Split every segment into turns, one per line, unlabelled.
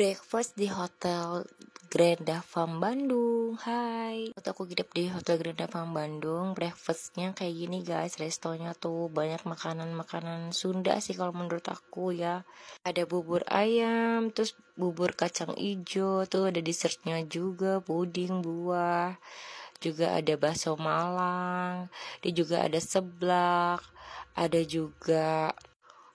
breakfast di hotel Grand Davam Bandung. Hai, waktu aku hidup di hotel Grand Davam Bandung, breakfastnya kayak gini guys, restonya tuh banyak makanan-makanan Sunda sih kalau menurut aku ya. Ada bubur ayam, terus bubur kacang ijo, tuh ada dessertnya juga, puding, buah juga ada bakso Malang, dia juga ada seblak, ada juga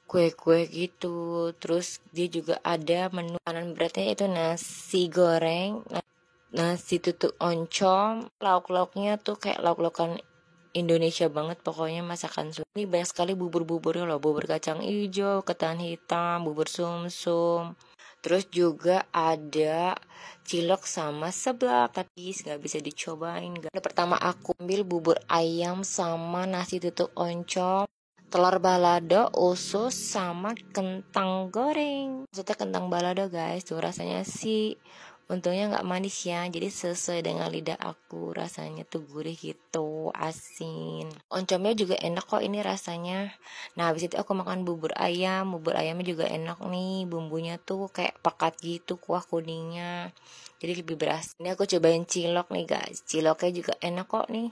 kue-kue gitu terus dia juga ada menu makanan beratnya itu nasi goreng nasi tutup oncom lauk-lauknya tuh kayak lauk-laukan Indonesia banget pokoknya masakan Sunda ini banyak sekali bubur-buburnya loh bubur kacang hijau ketan hitam bubur sumsum -sum. terus juga ada cilok sama seblak tapi nggak bisa dicobain gak. Pertama aku ambil bubur ayam sama nasi tutup oncom telur balado, usus, sama kentang goreng. Maksudnya kentang balado guys, tuh rasanya sih untungnya nggak manis ya, jadi sesuai dengan lidah aku rasanya tuh gurih gitu, asin. Oncomnya juga enak kok ini rasanya. Nah habis itu aku makan bubur ayam, bubur ayamnya juga enak nih, bumbunya tuh kayak pekat gitu, kuah kuningnya. Jadi lebih beras Ini aku cobain cilok nih guys, ciloknya juga enak kok nih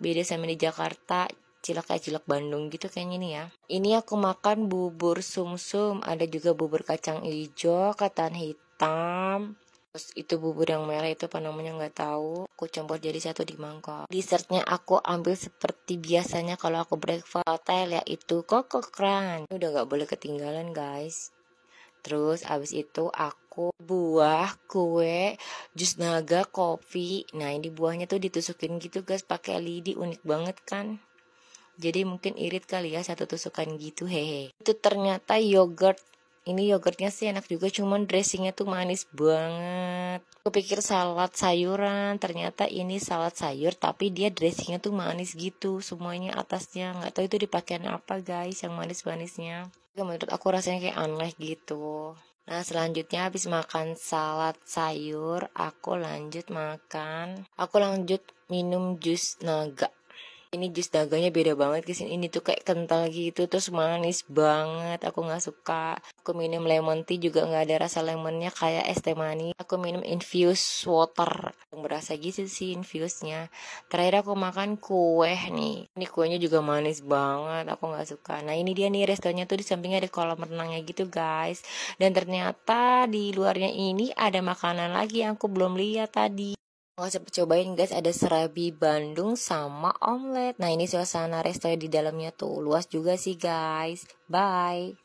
beda sama di Jakarta cilok kayak cilok Bandung gitu kayaknya nih ya. Ini aku makan bubur sumsum, -sum. ada juga bubur kacang hijau, ketan hitam, terus itu bubur yang merah itu apa namanya nggak tahu aku campur jadi satu di mangkok dessertnya aku ambil seperti biasanya kalau aku breakfast hotel yaitu kekeran. crunch udah nggak boleh ketinggalan guys terus abis itu aku buah kue jus naga kopi nah ini buahnya tuh ditusukin gitu guys pakai lidi unik banget kan jadi mungkin irit kali ya satu tusukan gitu hehe. Itu ternyata yogurt ini yogurtnya sih enak juga cuman dressingnya tuh manis banget kupikir salad sayuran ternyata ini salad sayur tapi dia dressingnya tuh manis gitu semuanya atasnya nggak tahu itu dipakaian apa guys yang manis-manisnya menurut aku rasanya kayak aneh gitu Nah selanjutnya habis makan salad sayur Aku lanjut makan Aku lanjut minum jus naga ini jus daganya beda banget kesini ini tuh kayak kental gitu terus manis banget aku nggak suka aku minum lemon tea juga nggak ada rasa lemonnya kayak es teh manis aku minum infused water yang berasa gitu sih infusnya terakhir aku makan kue nih ini kuenya juga manis banget aku nggak suka nah ini dia nih restonya tuh di sampingnya ada kolam renangnya gitu guys dan ternyata di luarnya ini ada makanan lagi yang aku belum lihat tadi Oh, sempat cobain guys, ada serabi Bandung sama omelet. Nah, ini suasana resto di dalamnya tuh. Luas juga sih guys. Bye.